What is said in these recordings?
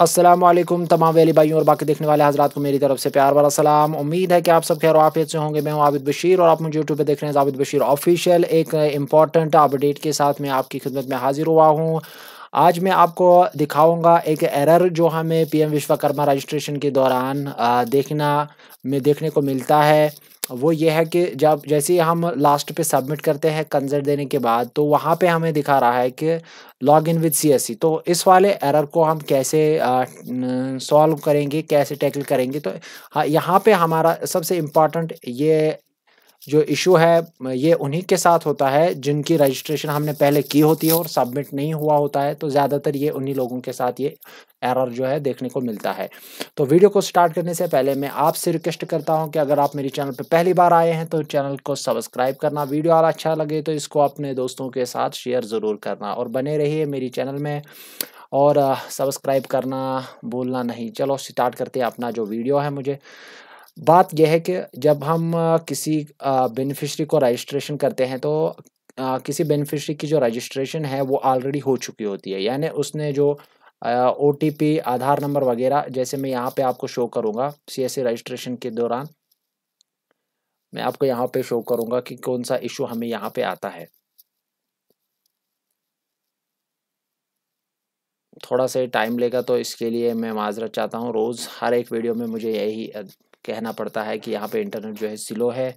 असलम तमाम वैली भाइयों और बाकी देखने वाले हजरात को मेरी तरफ से प्यार वाला सलाम उम्मीद है कि आप सब खैर आफियत से होंगे मैं हूं आबिद बशीर और आप मुझे यूट्यूब पे देख रहे हैं जाबिद बशीर ऑफिशियल एक इंपॉर्टेंट अपडेट के साथ मैं आपकी खिदमत में हाजिर हुआ हूँ आज मैं आपको दिखाऊंगा एक एरर जो हमें पीएम विश्वकर्मा रजिस्ट्रेशन के दौरान देखना में देखने को मिलता है वो ये है कि जब जैसे ही हम लास्ट पे सबमिट करते हैं कंजर्ट देने के बाद तो वहाँ पे हमें दिखा रहा है कि लॉग इन विद सी तो इस वाले एरर को हम कैसे सॉल्व करेंगे कैसे टैकल करेंगे तो हाँ, यहाँ पे हमारा सबसे इम्पॉर्टेंट ये जो इशू है ये उन्हीं के साथ होता है जिनकी रजिस्ट्रेशन हमने पहले की होती है और सबमिट नहीं हुआ होता है तो ज़्यादातर ये उन्हीं लोगों के साथ ये एरर जो है देखने को मिलता है तो वीडियो को स्टार्ट करने से पहले मैं आपसे रिक्वेस्ट करता हूं कि अगर आप मेरे चैनल पर पहली बार आए हैं तो चैनल को सब्सक्राइब करना वीडियो और अच्छा लगे तो इसको अपने दोस्तों के साथ शेयर ज़रूर करना और बने रहिए मेरी चैनल में और सब्सक्राइब करना भूलना नहीं चलो स्टार्ट करते हैं अपना जो वीडियो है मुझे बात यह है कि जब हम किसी बेनिफिशरी को रजिस्ट्रेशन करते हैं तो किसी बेनिफिशरी की जो रजिस्ट्रेशन है वो ऑलरेडी हो चुकी होती है यानी उसने जो ओ आधार नंबर वगैरह जैसे मैं यहाँ पे आपको शो करूँगा सी रजिस्ट्रेशन के दौरान मैं आपको यहाँ पे शो करूँगा कि कौन सा इशू हमें यहाँ पे आता है थोड़ा सा टाइम लेगा तो इसके लिए मैं माजरत चाहता हूँ रोज़ हर एक वीडियो में मुझे यही कहना पड़ता है कि यहाँ पे इंटरनेट जो है स्लो है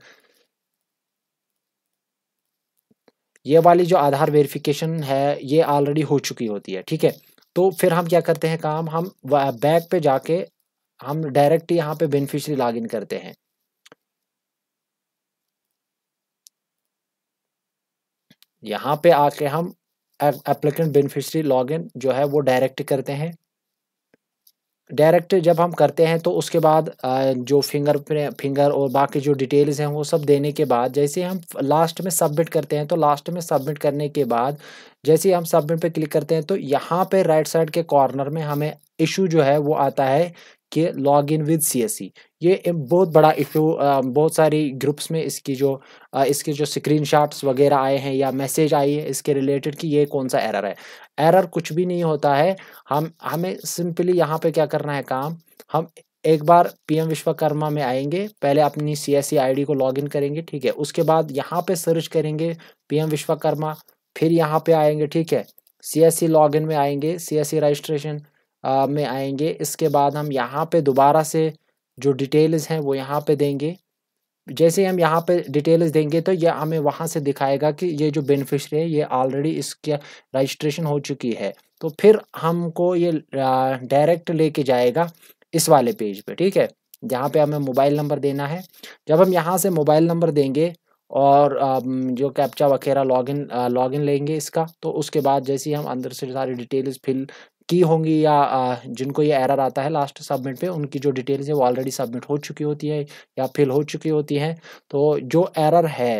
ये वाली जो आधार वेरिफिकेशन है ये ऑलरेडी हो चुकी होती है ठीक है तो फिर हम क्या करते हैं काम हम बैक पे जाके हम डायरेक्ट यहाँ पे बेनिफिशरी लॉगिन करते हैं यहाँ पे आके हम एप्लीकेंट बेनिफिशरी लॉगिन जो है वो डायरेक्ट करते हैं डायरेक्ट जब हम करते हैं तो उसके बाद जो फिंगर फिंगर और बाकी जो डिटेल्स हैं वो सब देने के बाद जैसे हम लास्ट में सबमिट करते हैं तो लास्ट में सबमिट करने के बाद जैसे हम सबमिट पे क्लिक करते हैं तो यहाँ पे राइट साइड के कॉर्नर में हमें इशू जो है वो आता है कि लॉग इन विद सी ये बहुत बड़ा इशू बहुत सारी ग्रुप्स में इसकी जो इसके जो स्क्रीनशॉट्स वगैरह आए हैं या मैसेज आई है इसके रिलेटेड कि ये कौन सा एरर है एरर कुछ भी नहीं होता है हम हमें सिंपली यहाँ पे क्या करना है काम हम एक बार पीएम विश्वकर्मा में आएंगे पहले अपनी सी एस आईडी को लॉगिन करेंगे ठीक है उसके बाद यहाँ पे सर्च करेंगे पीएम विश्वकर्मा फिर यहाँ पे आएंगे ठीक है सी एस लॉगिन में आएंगे सी एस रजिस्ट्रेशन में आएंगे इसके बाद हम यहाँ पे दोबारा से जो डिटेल्स हैं वो यहाँ पे देंगे जैसे हम यहाँ पे डिटेल्स देंगे तो ये हमें वहाँ से दिखाएगा कि ये जो बेनिफिशरी है ये ऑलरेडी इसके रजिस्ट्रेशन हो चुकी है तो फिर हमको ये डायरेक्ट लेके जाएगा इस वाले पेज पे ठीक है जहाँ पे हमें मोबाइल नंबर देना है जब हम यहाँ से मोबाइल नंबर देंगे और जो कैप्चा वगैरह लॉगिन लॉगिन लेंगे इसका तो उसके बाद जैसे ही हम अंदर से सारी डिटेल्स फिल की होंगी या जिनको ये एरर आता है लास्ट सबमिट पे उनकी जो डिटेल्स है वो ऑलरेडी सबमिट हो चुकी होती है या फिल हो चुकी होती हैं तो जो एरर है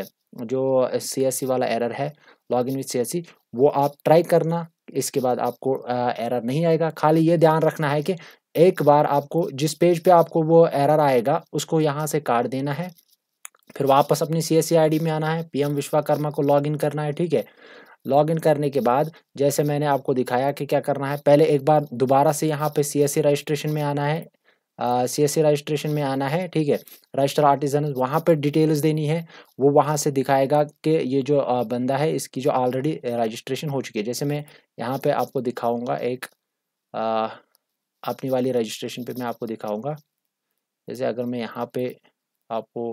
जो सी वाला एरर है लॉग इन विथ सी वो आप ट्राई करना इसके बाद आपको एरर नहीं आएगा खाली ये ध्यान रखना है कि एक बार आपको जिस पेज पे आपको वो एरर आएगा उसको यहाँ से काट देना है फिर वापस अपनी सी एस में आना है एम विश्वकर्मा को लॉग इन करना है ठीक है लॉगिन करने के बाद जैसे मैंने आपको दिखाया कि क्या करना है पहले एक बार दोबारा से यहाँ पे सी रजिस्ट्रेशन में आना है सी एस रजिस्ट्रेशन में आना है ठीक है रजिस्टर आर्टिजन वहाँ पर डिटेल्स देनी है वो वहाँ से दिखाएगा कि ये जो आ, बंदा है इसकी जो ऑलरेडी रजिस्ट्रेशन हो चुकी है जैसे मैं यहाँ पे आपको दिखाऊंगा एक आ, अपनी वाली रजिस्ट्रेशन पे मैं आपको दिखाऊंगा जैसे अगर मैं यहाँ पे आपको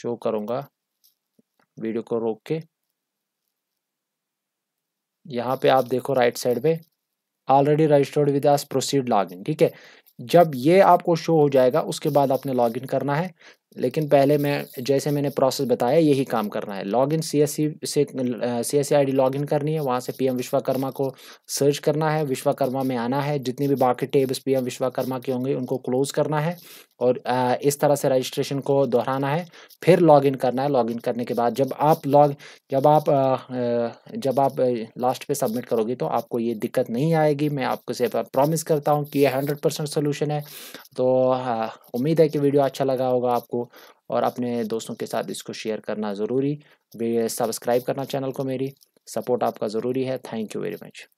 शो करूँगा वीडियो को रोक के यहाँ पे आप देखो राइट साइड पे already registered with proceed proceed login ठीक है जब ये आपको शो हो जाएगा उसके बाद आपने लॉगिन करना है लेकिन पहले मैं जैसे मैंने प्रोसेस बताया यही काम करना है log in C S C से C S C I D log in करनी है वहाँ से पी एम विश्वकर्मा को सर्च करना है विश्वकर्मा में आना है जितनी भी बाकी टेब्स पी एम विश्वकर्मा की होंगी उनको क्लोज़ करना है और इस तरह से रजिस्ट्रेशन को दोहराना है फिर लॉग इन करना है लॉग इन करने के बाद जब आप लॉग जब आप जब आप लास्ट पे सबमिट करोगे तो आपको ये दिक्कत नहीं आएगी मैं आपको से प्रॉमिस करता हूँ कि ये हंड्रेड परसेंट सोल्यूशन है तो हाँ, उम्मीद है कि वीडियो अच्छा लगा होगा आपको को और अपने दोस्तों के साथ इसको शेयर करना ज़रूरी सब्सक्राइब करना चैनल को मेरी सपोर्ट आपका ज़रूरी है थैंक यू वेरी मच